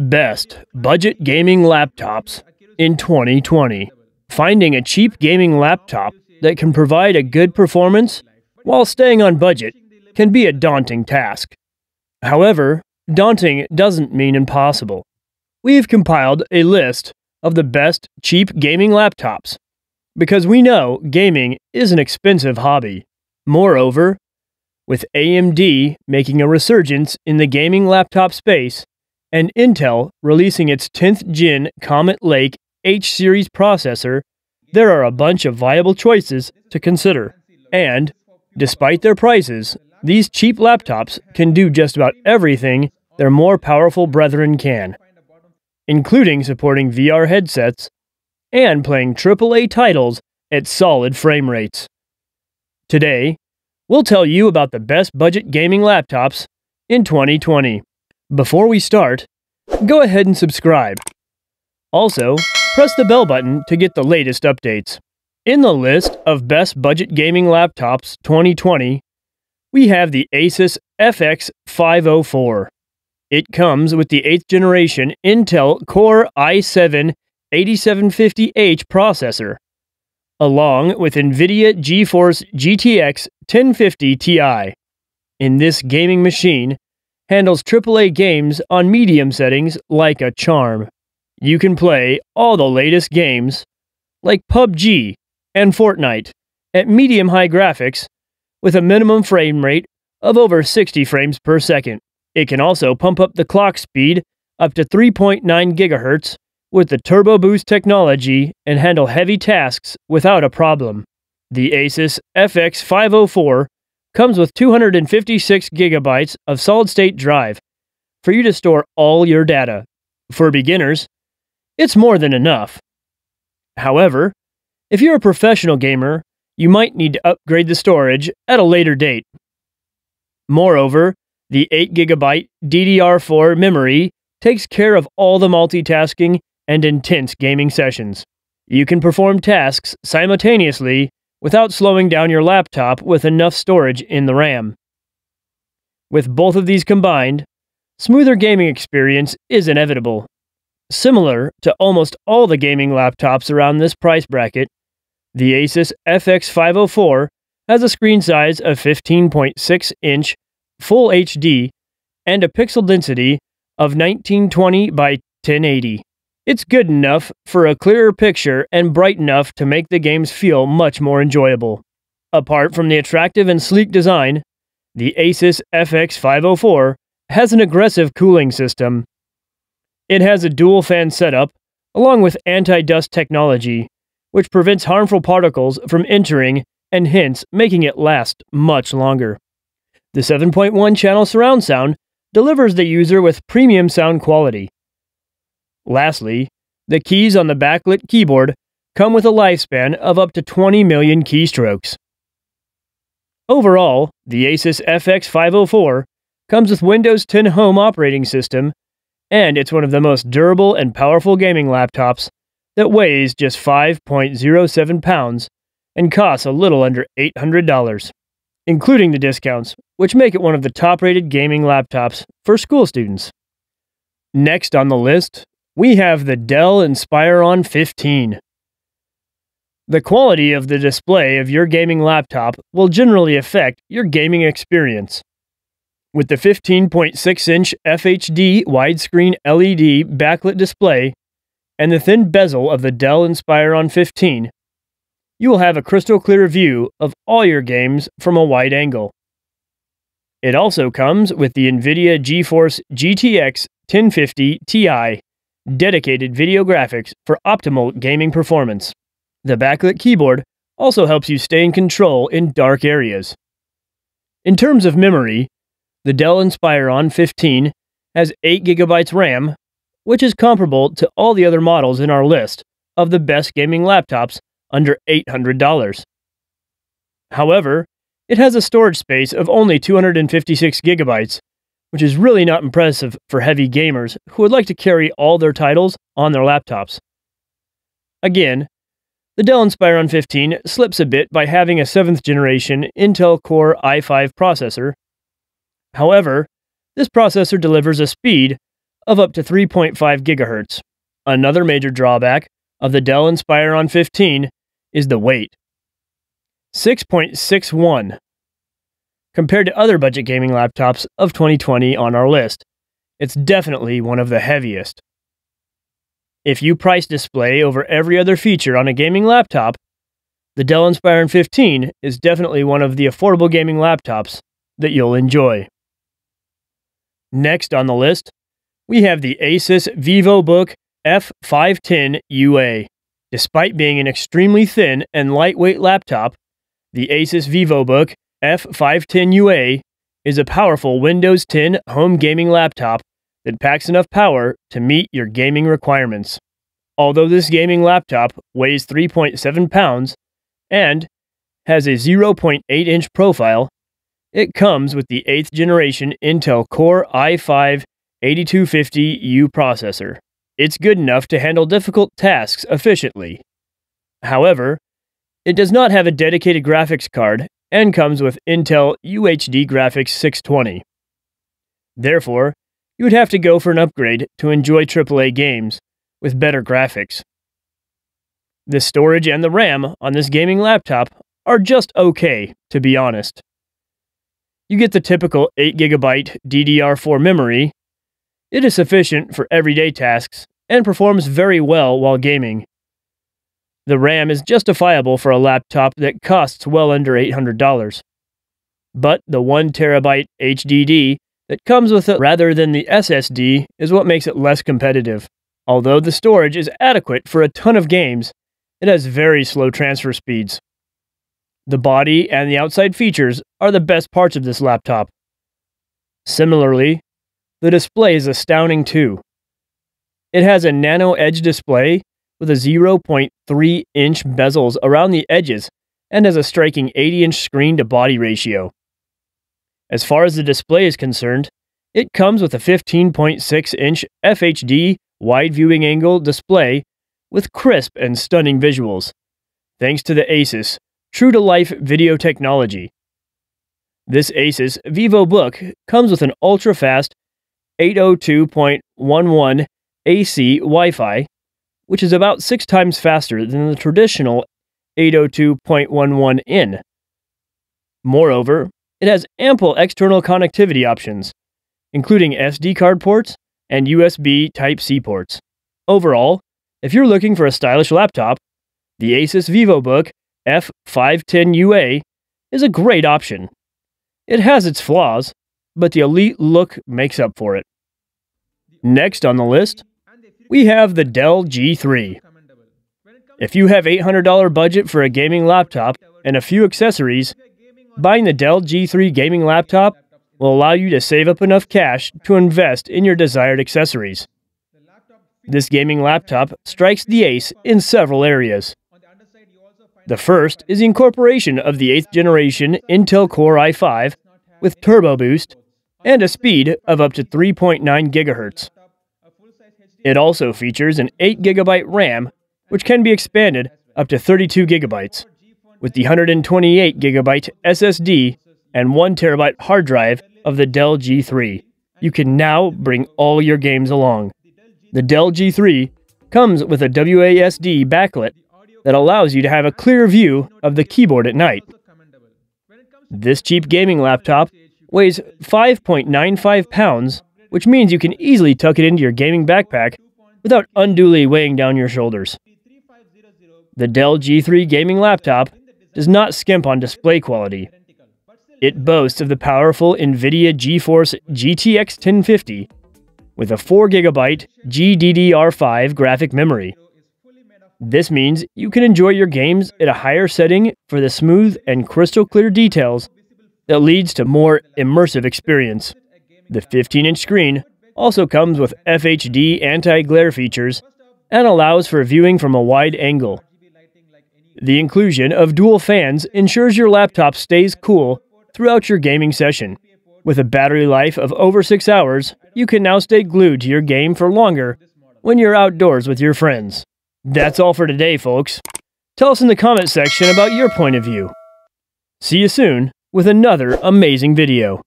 Best budget gaming laptops in 2020. Finding a cheap gaming laptop that can provide a good performance while staying on budget can be a daunting task. However, daunting doesn't mean impossible. We've compiled a list of the best cheap gaming laptops because we know gaming is an expensive hobby. Moreover, with AMD making a resurgence in the gaming laptop space, and Intel releasing its 10th gen Comet Lake H series processor, there are a bunch of viable choices to consider. And, despite their prices, these cheap laptops can do just about everything their more powerful brethren can, including supporting VR headsets and playing AAA titles at solid frame rates. Today, we'll tell you about the best budget gaming laptops in 2020. Before we start, go ahead and subscribe. Also, press the bell button to get the latest updates. In the list of best budget gaming laptops 2020, we have the Asus FX504. It comes with the 8th generation Intel Core i7 8750H processor, along with NVIDIA GeForce GTX 1050 Ti. In this gaming machine, handles AAA games on medium settings like a charm. You can play all the latest games, like PUBG and Fortnite, at medium high graphics with a minimum frame rate of over 60 frames per second. It can also pump up the clock speed up to 3.9 GHz with the Turbo Boost technology and handle heavy tasks without a problem. The Asus FX504 comes with 256 gigabytes of solid state drive for you to store all your data. For beginners, it's more than enough. However, if you're a professional gamer, you might need to upgrade the storage at a later date. Moreover, the 8GB DDR4 memory takes care of all the multitasking and intense gaming sessions. You can perform tasks simultaneously without slowing down your laptop with enough storage in the RAM. With both of these combined, smoother gaming experience is inevitable. Similar to almost all the gaming laptops around this price bracket, the Asus FX504 has a screen size of 15.6 inch Full HD and a pixel density of 1920 by 1080. It's good enough for a clearer picture and bright enough to make the games feel much more enjoyable. Apart from the attractive and sleek design, the Asus FX504 has an aggressive cooling system. It has a dual fan setup, along with anti-dust technology, which prevents harmful particles from entering and hence making it last much longer. The 7.1 channel surround sound delivers the user with premium sound quality, Lastly, the keys on the backlit keyboard come with a lifespan of up to 20 million keystrokes. Overall, the Asus FX504 comes with Windows 10 Home operating system, and it's one of the most durable and powerful gaming laptops that weighs just 5.07 pounds and costs a little under $800, including the discounts, which make it one of the top rated gaming laptops for school students. Next on the list we have the Dell Inspiron 15. The quality of the display of your gaming laptop will generally affect your gaming experience. With the 15.6 inch FHD widescreen LED backlit display and the thin bezel of the Dell Inspiron 15, you will have a crystal clear view of all your games from a wide angle. It also comes with the NVIDIA GeForce GTX 1050 Ti dedicated video graphics for optimal gaming performance. The backlit keyboard also helps you stay in control in dark areas. In terms of memory, the Dell Inspiron 15 has 8GB RAM, which is comparable to all the other models in our list of the best gaming laptops under $800. However, it has a storage space of only 256 gigabytes which is really not impressive for heavy gamers who would like to carry all their titles on their laptops. Again, the Dell Inspiron 15 slips a bit by having a 7th generation Intel Core i5 processor. However, this processor delivers a speed of up to 3.5 GHz. Another major drawback of the Dell Inspiron 15 is the weight. 6.61 compared to other budget gaming laptops of 2020 on our list. It's definitely one of the heaviest. If you price display over every other feature on a gaming laptop, the Dell Inspiron 15 is definitely one of the affordable gaming laptops that you'll enjoy. Next on the list, we have the Asus VivoBook F510 UA. Despite being an extremely thin and lightweight laptop, the Asus VivoBook F510UA is a powerful Windows 10 home gaming laptop that packs enough power to meet your gaming requirements. Although this gaming laptop weighs 3.7 pounds and has a 0.8 inch profile, it comes with the 8th generation Intel Core i5 8250U processor. It's good enough to handle difficult tasks efficiently. However, it does not have a dedicated graphics card and comes with Intel UHD Graphics 620. Therefore, you would have to go for an upgrade to enjoy AAA games with better graphics. The storage and the RAM on this gaming laptop are just okay, to be honest. You get the typical 8GB DDR4 memory. It is sufficient for everyday tasks and performs very well while gaming. The RAM is justifiable for a laptop that costs well under $800. But the 1TB HDD that comes with it rather than the SSD is what makes it less competitive. Although the storage is adequate for a ton of games, it has very slow transfer speeds. The body and the outside features are the best parts of this laptop. Similarly, the display is astounding too. It has a nano edge display with a 0.3 inch bezels around the edges and has a striking 80 inch screen to body ratio. As far as the display is concerned, it comes with a 15.6 inch FHD wide viewing angle display with crisp and stunning visuals, thanks to the Asus true to life video technology. This Asus VivoBook comes with an ultra fast 802.11 AC Wi Fi which is about six times faster than the traditional 802.11n. Moreover, it has ample external connectivity options, including SD card ports and USB Type C ports. Overall, if you're looking for a stylish laptop, the Asus VivoBook F510UA is a great option. It has its flaws, but the elite look makes up for it. Next on the list we have the Dell G3. If you have $800 budget for a gaming laptop and a few accessories, buying the Dell G3 gaming laptop will allow you to save up enough cash to invest in your desired accessories. This gaming laptop strikes the ace in several areas. The first is the incorporation of the 8th generation Intel Core i5 with Turbo Boost and a speed of up to 3.9 GHz. It also features an 8GB RAM, which can be expanded up to 32GB, with the 128GB SSD and 1TB hard drive of the Dell G3. You can now bring all your games along. The Dell G3 comes with a WASD backlit that allows you to have a clear view of the keyboard at night. This cheap gaming laptop weighs 5.95 pounds which means you can easily tuck it into your gaming backpack without unduly weighing down your shoulders. The Dell G3 gaming laptop does not skimp on display quality. It boasts of the powerful NVIDIA GeForce GTX 1050 with a 4GB GDDR5 graphic memory. This means you can enjoy your games at a higher setting for the smooth and crystal clear details that leads to more immersive experience. The 15 inch screen also comes with FHD anti glare features and allows for viewing from a wide angle. The inclusion of dual fans ensures your laptop stays cool throughout your gaming session. With a battery life of over 6 hours, you can now stay glued to your game for longer when you're outdoors with your friends. That's all for today, folks. Tell us in the comment section about your point of view. See you soon with another amazing video.